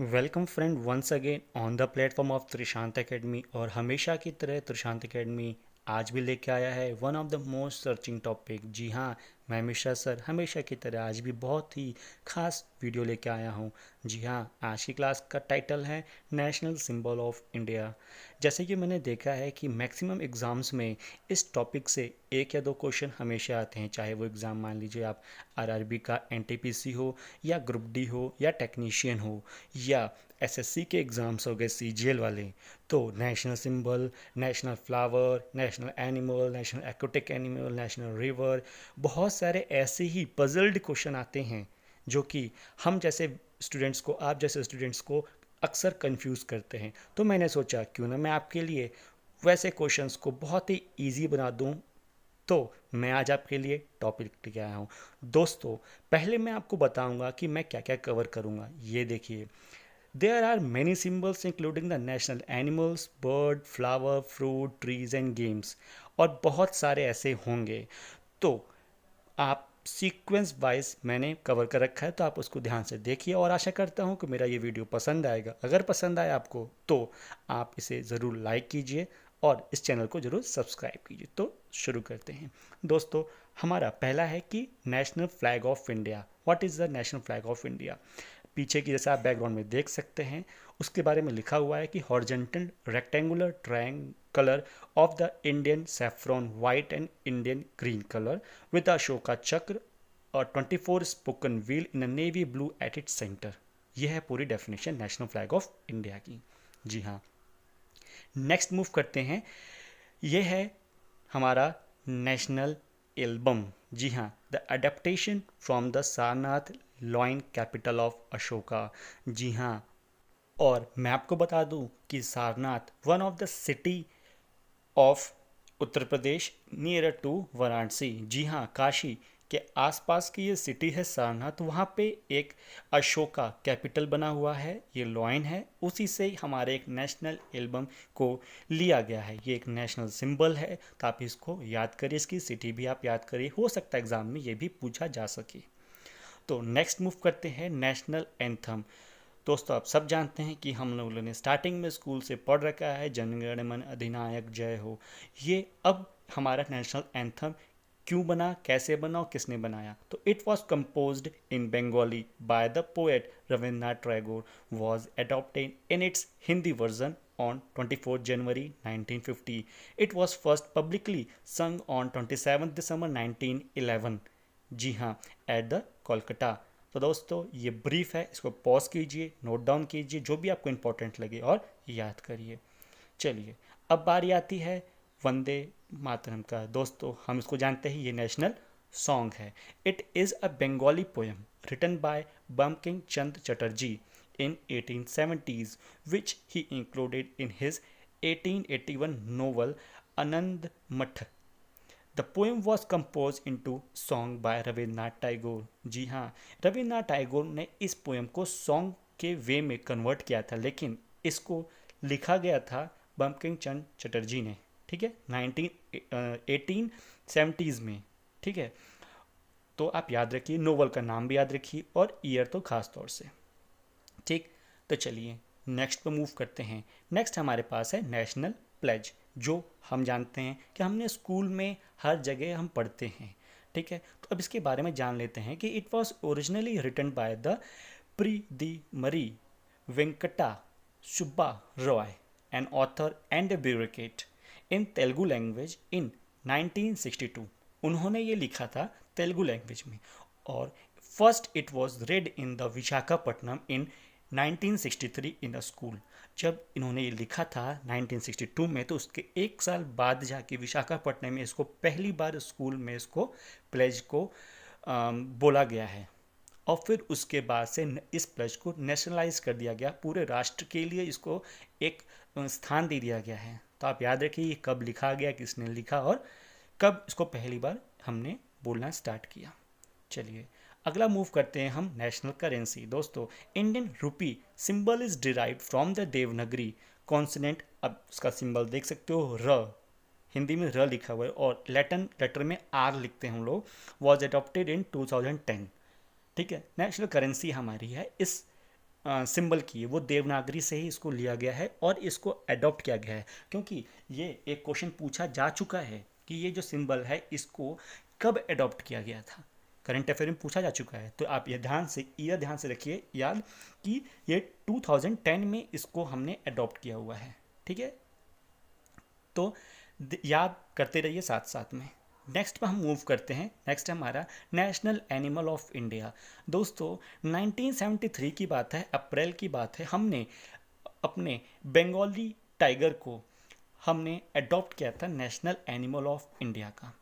Welcome friend once again on the platform of Trishant Academy और हमेशा की तरह त्रिशांत एकेडमी आज भी लेके आया है one of the most searching topic जी हाँ मैं मिश्रा सर हमेशा की तरह आज भी बहुत ही खास वीडियो लेके आया हूँ जी हाँ आज की क्लास का टाइटल है नेशनल सिंबल ऑफ इंडिया जैसे कि मैंने देखा है कि मैक्सिमम एग्ज़ाम्स में इस टॉपिक से एक या दो क्वेश्चन हमेशा आते हैं चाहे वो एग्ज़ाम मान लीजिए आप आरआरबी का एनटीपीसी हो या ग्रुप डी हो या टेक्नीशियन हो या एसएससी के एग्ज़ाम्स हो गए सी वाले तो national symbol national flower national animal national aquatic animal national river बहुत सारे ऐसे ही पजल्ड क्वेश्चन आते हैं जो कि हम जैसे स्टूडेंट्स को आप जैसे स्टूडेंट्स को अक्सर कंफ्यूज करते हैं तो मैंने सोचा क्यों ना मैं आपके लिए वैसे क्वेश्चंस को बहुत ही इजी बना दूं तो मैं आज आपके लिए टॉपिक लेके आया हूँ दोस्तों पहले मैं आपको बताऊंगा कि मैं क्या क्या कवर करूँगा ये देखिए There are many symbols including the national animals, bird, flower, fruit, trees and games और बहुत सारे ऐसे होंगे तो आप सीक्वेंस वाइज मैंने कवर कर रखा है तो आप उसको ध्यान से देखिए और आशा करता हूँ कि मेरा ये वीडियो पसंद आएगा अगर पसंद आए आपको तो आप इसे ज़रूर लाइक कीजिए और इस चैनल को ज़रूर सब्सक्राइब कीजिए तो शुरू करते हैं दोस्तों हमारा पहला है कि national flag of India what is the national flag of India पीछे की जैसे आप बैकग्राउंड में देख सकते हैं उसके बारे में लिखा हुआ है कि horizontal rectangular tricolour of the Indian saffron white and Indian green colour with Ashoka Chakra और 24 spoken wheel in a navy blue at it centre यह है पूरी definition national flag of India की जी हाँ नेक्स्ट मूव करते हैं यह है हमारा नेशनल एल्बम जी हाँ the adaptation from the Sarnath lion capital of Ashoka जी हाँ और मैं आपको बता दूं कि Sarnath one of the city of Uttar Pradesh near to Varanasi जी हाँ काशी के आसपास की ये सिटी है सारनाथ वहाँ पे एक अशोका कैपिटल बना हुआ है ये लॉइन है उसी से हमारे एक नेशनल एल्बम को लिया गया है ये एक नेशनल सिंबल है तो आप इसको याद करिए इसकी सिटी भी आप याद करिए हो सकता है एग्ज़ाम में ये भी पूछा जा सके तो नेक्स्ट मूव करते हैं नेशनल एंथम दोस्तों आप सब जानते हैं कि हम लोगों ने स्टार्टिंग में स्कूल से पढ़ रखा है जनगण मन अधिनायक जय हो ये अब हमारा नेशनल एंथम क्यों बना कैसे बना और किसने बनाया तो it was compose in Bengali by the poet Rabindranath Tagore was adopted in its Hindi version on 24 January 1950. It was first publicly sung on 27 December 1911. जी हाँ एट द कोलकाता तो दोस्तों ये ब्रीफ है इसको पॉज कीजिए नोट डाउन कीजिए जो भी आपको इम्पोर्टेंट लगे और याद करिए चलिए अब बारी आती है वंदे मातरम का दोस्तों हम इसको जानते हैं ये नेशनल सॉन्ग है it is a Bengali poem written by Bankim Chandra Chatterjee in eighteen seventies which he included in his eighteen eighty one novel Anand Math the poem was compose into song by Rabindranath Tagore जी हाँ रविन्द्रनाथ टैगोर ने इस पोएम को सॉन्ग के वे में कन्वर्ट किया था लेकिन इसको लिखा गया था बमकिंग चंद चटर्जी ने ठीक है नाइनटीन एटीन सेवेंटीज़ में ठीक है तो आप याद रखिए नोवल का नाम भी याद रखिए और ईयर तो खास तौर से ठीक तो चलिए नेक्स्ट पर मूव करते हैं नेक्स्ट हमारे पास है नेशनल प्लेज जो हम जानते हैं कि हमने स्कूल में हर जगह हम पढ़ते हैं ठीक है तो अब इसके बारे में जान लेते हैं कि it was originally written by the Pydimarri Venkata Subba Rao an author and a bureaucrat in Telugu language in 1962 उन्होंने ये लिखा था तेलुगु लैंग्वेज में और first it was read in the Visakhapatnam in 1963 in a school जब इन्होंने ये लिखा था 1962 में तो उसके एक साल बाद जाके विशाखापट्टनम में इसको पहली बार स्कूल में इसको प्लेज को बोला गया है और फिर उसके बाद से इस प्लेज को नेशनलाइज कर दिया गया पूरे राष्ट्र के लिए इसको एक स्थान दे दिया गया है तो आप याद रखिए ये कब लिखा गया किसने लिखा और कब इसको पहली बार हमने बोलना स्टार्ट किया चलिए अगला मूव करते हैं हम नेशनल करेंसी दोस्तों Indian rupee symbol is derive from the Devanagari consonant अब उसका सिंबल देख सकते हो र हिंदी में र लिखा हुआ है और लेटन लेटर में आर लिखते हैं हम लोग वॉज एडोप्टेड इन 2010 ठीक है नेशनल करेंसी हमारी है इस सिंबल की वो देवनागरी से ही इसको लिया गया है और इसको एडॉप्ट किया गया है क्योंकि ये एक क्वेश्चन पूछा जा चुका है कि ये जो सिंबल है इसको कब एडॉप्ट किया गया था करंट अफेयर में पूछा जा चुका है तो आप यह ध्यान से यह ध्यान से रखिए याद कि ये 2010 में इसको हमने अडॉप्ट किया हुआ है ठीक है तो याद करते रहिए साथ साथ में नेक्स्ट पर हम मूव करते हैं नेक्स्ट हमारा नेशनल एनिमल ऑफ इंडिया दोस्तों 1973 की बात है अप्रैल की बात है हमने अपने बंगाली टाइगर को हमने अडॉप्ट किया था नेशनल एनिमल ऑफ इंडिया का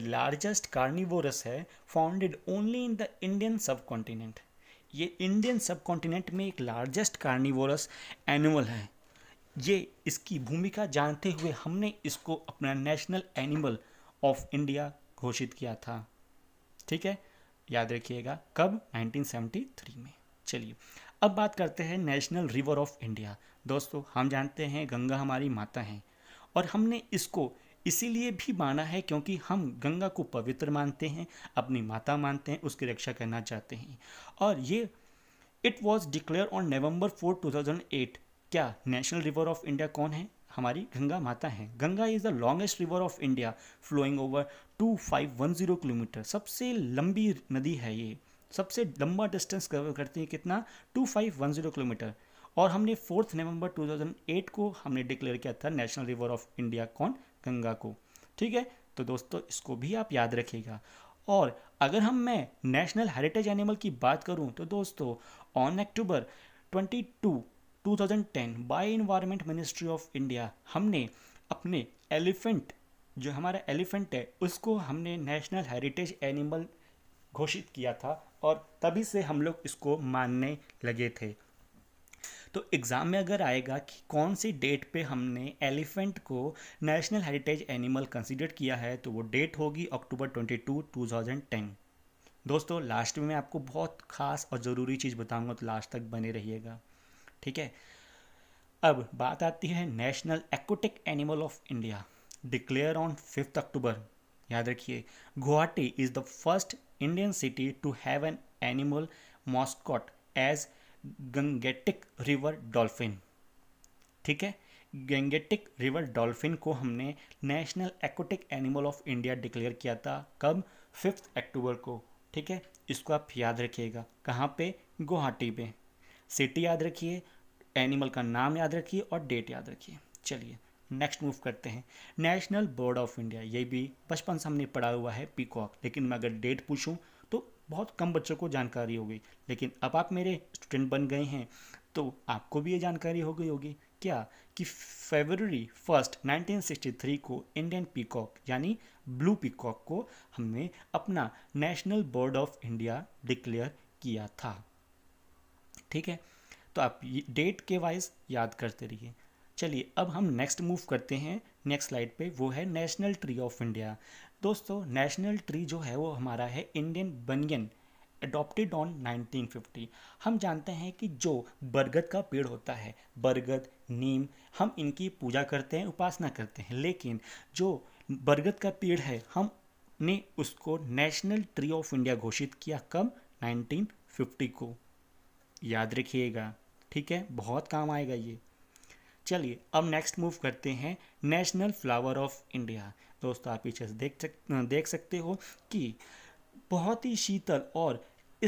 लार्जेस्ट कार्निवोरस है founded only in the Indian subcontinent ये इंडियन सब कॉन्टिनेंट में एक लार्जेस्ट कार्निवोरस एनिमल है ये इसकी भूमिका जानते हुए हमने इसको अपना नेशनल एनिमल ऑफ इंडिया घोषित किया था ठीक है याद रखिएगा कब 1973 में चलिए अब बात करते हैं नेशनल रिवर ऑफ इंडिया दोस्तों हम जानते हैं गंगा हमारी माता हैं और हमने इसको इसीलिए भी माना है क्योंकि हम गंगा को पवित्र मानते हैं अपनी माता मानते हैं उसकी रक्षा करना चाहते हैं और ये it was declare on November four two thousand eight क्या नेशनल रिवर ऑफ इंडिया कौन है हमारी गंगा माता है Ganga is the longest river of India flowing over two five one zero kilometre सबसे लंबी नदी है ये सबसे लंबा डिस्टेंस कवर करती है कितना two five one zero kilometre और हमने फोर्थ नवंबर 2008 को हमने डिक्लेयर किया था नेशनल रिवर ऑफ इंडिया कौन गंगा को ठीक है तो दोस्तों इसको भी आप याद रखिएगा और अगर हम मैं नेशनल हेरिटेज एनिमल की बात करूं तो दोस्तों on October 22 2010 by environment ministry of India हमने अपने एलिफेंट जो हमारा एलिफेंट है उसको हमने नेशनल हेरिटेज एनिमल घोषित किया था और तभी से हम लोग इसको मानने लगे थे तो एग्ज़ाम में अगर आएगा कि कौन सी डेट पे हमने एलिफेंट को नेशनल हेरिटेज एनिमल कंसिडर किया है तो वो डेट होगी October twenty two two thousand ten दोस्तों लास्ट में मैं आपको बहुत ख़ास और ज़रूरी चीज़ बताऊंगा तो लास्ट तक बने रहिएगा ठीक है अब बात आती है national aquatic animal of India declare on fifth October याद रखिए Guwahati is the first Indian city to have an animal mascot as Gangetic river dolphin ठीक है गंगेटिक रिवर डॉल्फिन को हमने national aquatic animal of India declare किया था कब fifth October को ठीक है इसको आप याद रखिएगा कहाँ पे गुवाहाटी पे सिटी याद रखिए एनिमल का नाम याद रखिए और डेट याद रखिए चलिए नेक्स्ट मूव करते हैं नेशनल बर्ड ऑफ इंडिया ये भी बचपन से हमने पढ़ा हुआ है पीकॉक लेकिन मैं अगर डेट पूछूं बहुत कम बच्चों को जानकारी होगी लेकिन अब आप मेरे स्टूडेंट बन गए हैं तो आपको भी ये जानकारी हो गई होगी क्या कि फेबररी फर्स्ट 1963 को इंडियन पीकॉक यानी ब्लू पीकॉक को हमने अपना national bird of India declare किया था ठीक है तो आप डेट के वाइज याद करते रहिए चलिए अब हम नेक्स्ट मूव करते हैं नेक्स्ट स्लाइड पे वो है नेशनल ट्री ऑफ इंडिया दोस्तों नेशनल ट्री जो है वो हमारा है इंडियन बनियन एडॉप्टेड ऑन 1950 हम जानते हैं कि जो बरगद का पेड़ होता है बरगद नीम हम इनकी पूजा करते हैं उपासना करते हैं लेकिन जो बरगद का पेड़ है हम ने उसको नेशनल ट्री ऑफ इंडिया घोषित किया कब 1950 को याद रखिएगा ठीक है बहुत काम आएगा ये चलिए अब नेक्स्ट मूव करते हैं नेशनल फ्लावर ऑफ इंडिया दोस्तों आप पीछे से देख सक देख सकते हो कि बहुत ही शीतल और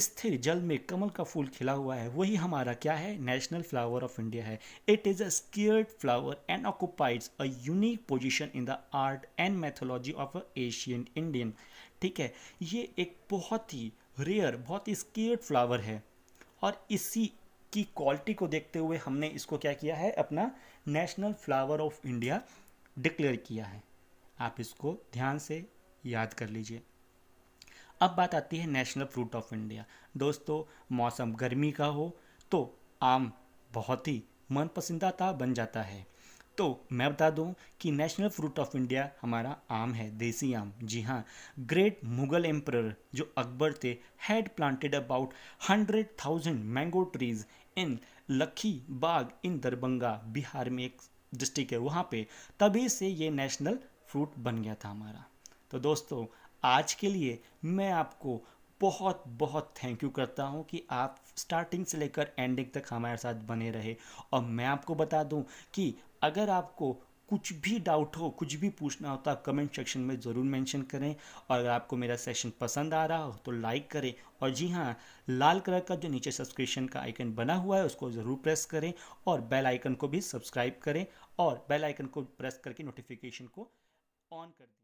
स्थिर जल में कमल का फूल खिला हुआ है वही हमारा क्या है नेशनल फ्लावर ऑफ इंडिया है it is a sacred flower and occupies a unique position in the art and mythology of Asian Indian ठीक है ये एक बहुत ही रेयर बहुत ही स्कियर्ड फ्लावर है और इसी की क्वालिटी को देखते हुए हमने इसको क्या किया है अपना national flower of India declare किया है आप इसको ध्यान से याद कर लीजिए अब बात आती है नेशनल फ्रूट ऑफ इंडिया दोस्तों मौसम गर्मी का हो तो आम बहुत ही पसंदाता बन जाता है तो मैं बता दूं कि नेशनल फ्रूट ऑफ इंडिया हमारा आम है देसी आम जी हाँ ग्रेट मुगल एम्पर जो अकबर थे had planted about hundred thousand mango trees in Lakhi Bagh इन दरभंगा बिहार में एक डिस्ट्रिक्ट है वहाँ पे तभी से ये नेशनल फ्रूट बन गया था हमारा तो दोस्तों आज के लिए मैं आपको बहुत बहुत थैंक यू करता हूँ कि आप स्टार्टिंग से लेकर एंडिंग तक हमारे साथ बने रहे और मैं आपको बता दूँ कि अगर आपको कुछ भी डाउट हो कुछ भी पूछना हो तो आप कमेंट सेक्शन में ज़रूर मेंशन करें और अगर आपको मेरा सेशन पसंद आ रहा हो तो लाइक करें और जी हाँ लाल कलर का जो नीचे सब्सक्रिप्शन का आइकन बना हुआ है उसको ज़रूर प्रेस करें और बेल आइकन को भी सब्सक्राइब करें और बेल आइकन को प्रेस करके नोटिफिकेशन को ऑन कर दिया